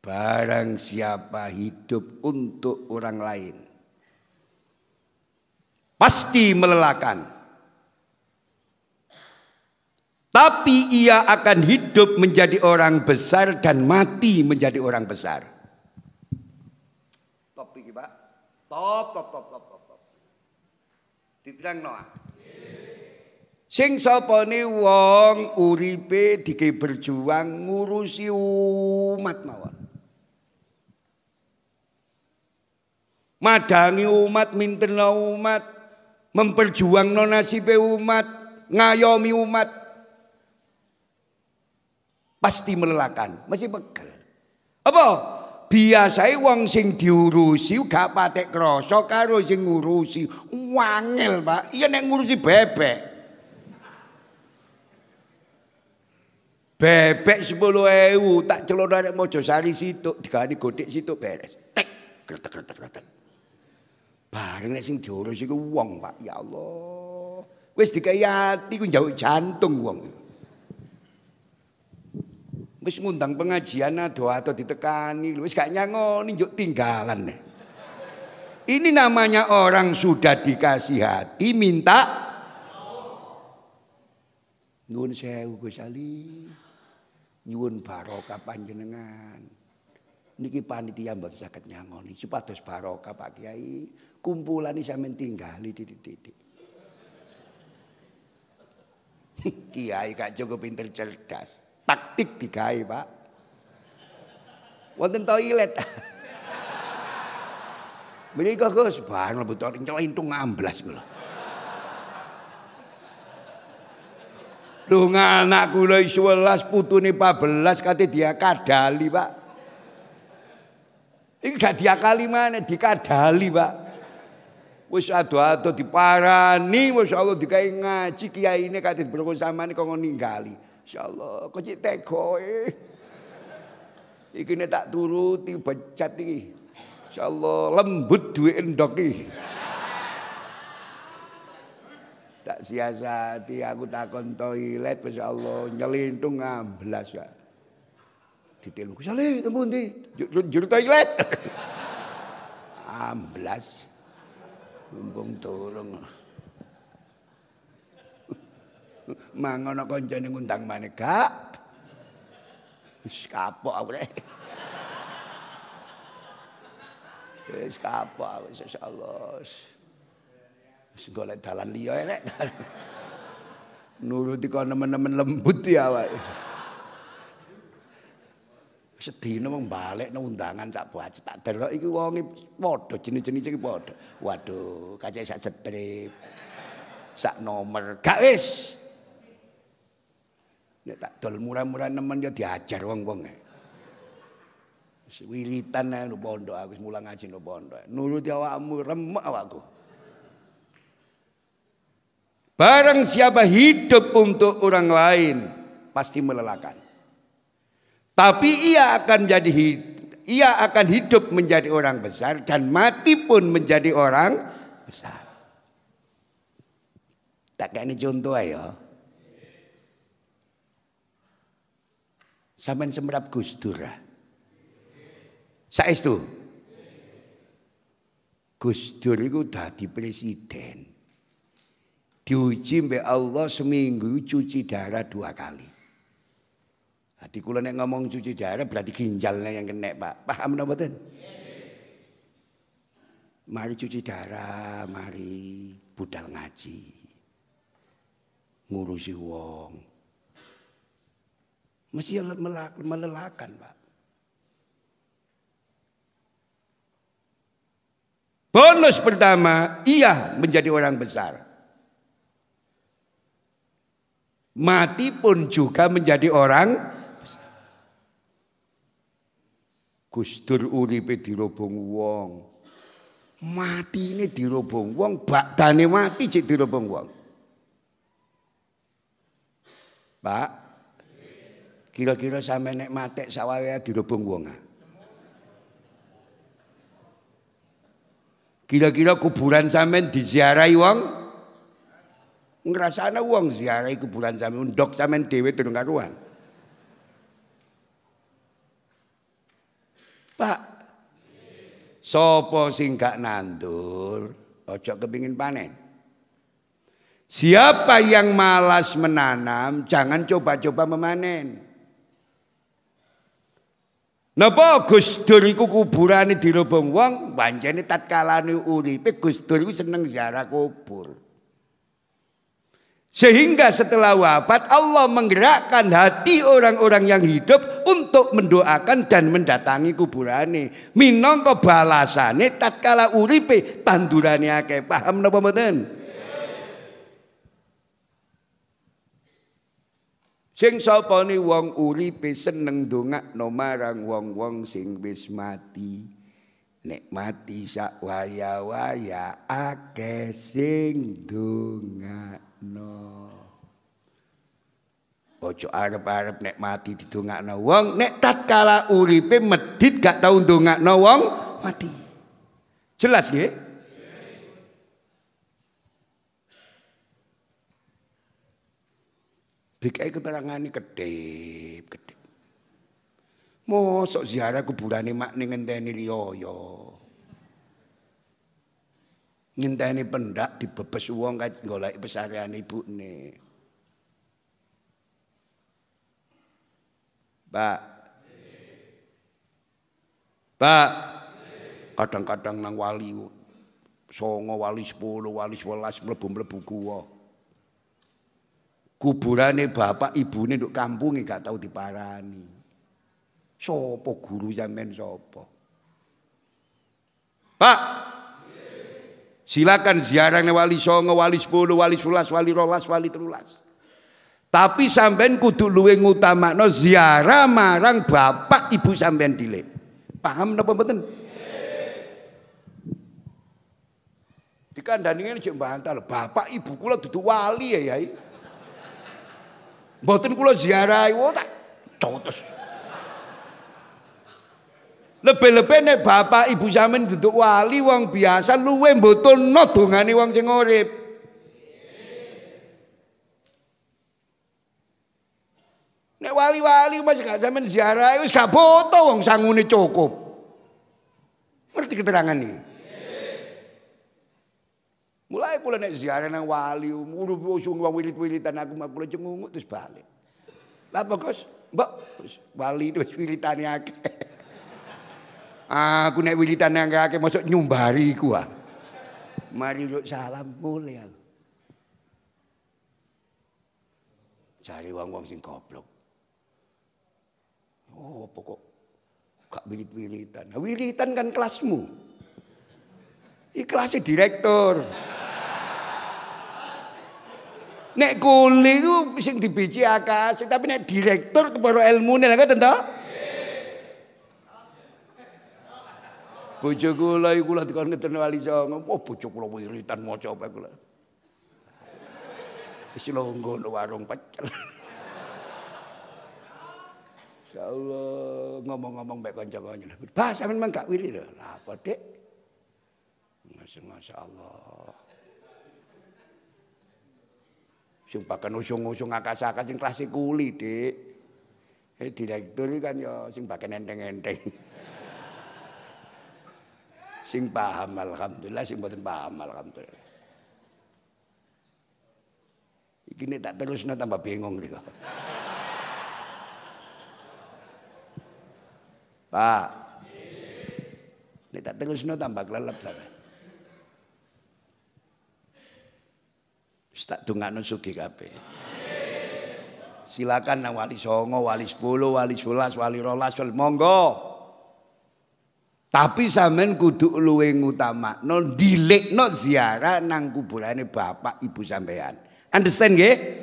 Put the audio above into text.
Barang siapa hidup untuk orang lain pasti melelakan. Tapi ia akan hidup menjadi orang besar dan mati menjadi orang besar. Top Pak. Top, top, top, top, top. top. Diterang Noah Sing sapane wong uripe dike berjuang ngurusi umat mawon. madangi umat mintenlah umat memperjuang nasibe umat ngayomi umat pasti melelakan masih bekel apa biasai wong sing diurusi gak patek krasa karo sing ngurusi wangel Pak iya nek ngurusi bebek bebek 10.000 tak celono nek Mojosari situ digani godhek situ beres tek kretek kretek kretek Bareng nek sing diurus iku wong, Pak. Ya Allah. Wis dikai ati ku jauh jantung wong. Wis ngundang pengajian doa atau ditekani, wis gak nyangoni njuk tinggalan. Ini namanya orang sudah dikasih hati minta Nyuwun sewu Gus Ali. Nyuwun barokah panjenengan niki panitia mboten saged nyangoni supados barokah Pak Kiai kumpulan iki sampean tinggali di titik Kiai kak cukup pinter cerdas taktik di digawe Pak wonten toilet Mereka Menika Gus, bahan lebu tok ncelintung ngamblas kula. Lho anak kula 11 putune 14 kate dia kadali, Pak. Iki gak diakali mana, dikadali, Pak. Wis ado-ado diparani, masyaallah dikai ngaji kiai ini kadit berkon ini kok ninggali. Insyaallah kok teko tego. Eh. Iki nek tak turuti becat iki. Insyaallah lembut duit endok Tak Tak siasati aku takon toilet masyaallah nyelintung ngamblas ya. Ditelung, "Sale, teng pundi?" Juru toilet. Amblas. Mumpung turung. Mangono kancane ngundang maneh, Kak. Wis kapok aku rek. Wis kapok wis insyaallah. Wis golek dalan liya rek. Nuruti kok nemen-nemen lembut ya awake sedina wong balik nang undangan sak bocah tak delok iki wong padha jenis-jenis iki padha. Waduh, kacek sak cetrip. Sak nomor gak wis. Nek tak dol murah-murah nemen ya diajar wong-wong. E. Wiritan nang pondok aku wis mulang ngaji nang pondok. E. Nuruti awakmu remek awakku. Barang siapa hidup untuk orang lain pasti melelahkan. Tapi ia akan jadi ia akan hidup menjadi orang besar dan mati pun menjadi orang besar. Tak kayak ini contoh ya. Sampai semerap Gus Dur. Ah. Saya itu. Gus Dur itu dadi presiden. Diuji oleh Allah seminggu cuci darah dua kali. Hati kula nek ngomong cuci darah berarti ginjalnya yang kena, Pak. Paham napa mboten? Mari cuci darah, mari budal ngaji. Ngurusi wong. Mesti ya melelahkan, Pak. Bonus pertama, ia menjadi orang besar. Mati pun juga menjadi orang Gustur uripe dirobong wong. ini dirobong wong, baktane mati cek dirobong wong. Pak, kira-kira sampe nek matek sawaya dirobong wong ah. Kira-kira kuburan sampean diziarahi wong? ana wong ziarahi kuburan sampean, ndok sampean dhewe durung karuan. Pak. Sopo sing gak nandur, ojo kepingin panen. Siapa yang malas menanam, jangan coba-coba memanen. Napa Gus Dur iku kuburane dirobong wong, pancene tatkalane uripe Gus Dur iku seneng ziarah kubur. Sehingga setelah wafat Allah menggerakkan hati orang-orang yang hidup untuk mendoakan dan mendatangi kuburane. Minangka balasane tatkala uripe tandurane akeh. Paham napa mboten? Sing sapane wong uripe seneng dongakno marang wong-wong sing wis mati. nek mati sak waya-waya akeh sing dongak no. Ojo arep-arep nek mati didongakno wong, nek tatkala uripe medit gak tau ndongakno wong mati. Jelas nggih? Dikai keterangan ini kedip, kedip. Mosok ziarah kuburane mak ngenteni liya ya ngenteni pendak dibebes wong kat golek pesarean ibune. Pak. Pak. Kadang-kadang nang wali songo wali 10 wali 11 mlebu-mlebu kuwa. Kuburane bapak ibune nduk kampunge gak tau diparani. Sopo guru jamen sopo? Pak. Silakan ziarah ne wali songo, wali sepuluh, wali sulas, wali rolas, wali telulas. Tapi sampean kudu luwe ngutamakno ziarah marang bapak ibu sampean dilek. Paham napa mboten? Iya. Dikandani ngene jek mbantal, bapak ibu kula tutu wali ya, Yai. Mboten kula ziarah, wah tak cotes. Lebih-lebih nek bapak ibu zaman duduk wali wong biasa luwe betul dongane wong sing urip. Nek wali-wali mas gak zaman ziarah wis gak boto wong sangune cukup. Ngerti keterangan iki? Mulai kula nek ziarah nang wali, urus wong wilit-wilitan aku mak kula cengungu terus balik. Lah kok Mbok wali wis wilitane akeh. Aku naik wiritan yang kakek masuk nyumbari ku ah. Mari yuk salam mulai aku. Cari wong-wong sing goblok. Oh, pokok kak gak wirit Wilitan Nah, wilitan kan kelasmu. Ikhlasnya direktur. Nek kuli ku sing dibiji akase, tapi nek direktur ilmu ni, nih kan tentu. Bojo gula, iku kula dikon ngeten wali songo. Oh bojo kula wiritan maca apa kula. Wis longgo warung pecel. Ya Allah, ngomong-ngomong baik kanca-kanca. Bah, sampean memang gak wiri lho. Lah apa, Dik? Masya Allah. Sing bahkan usung-usung akas-akas sing klasik kuli, Dik. Eh direktur kan ya sing bahkan enteng-enteng. Sing paham alhamdulillah, sing mboten paham alhamdulillah. Iki nek tak terusno tambah bingung iki Pak. Nek tak terusno tambah kelelep sampean. Wis tak dongakno sugih kabeh. Silakan nang wali songo, wali sepuluh, wali sebelas, wali rolas, wali monggo. Tapi sampean kudu luwe ngutamakno dilikno ziarah nang kuburane bapak ibu sampean. Understand nggih?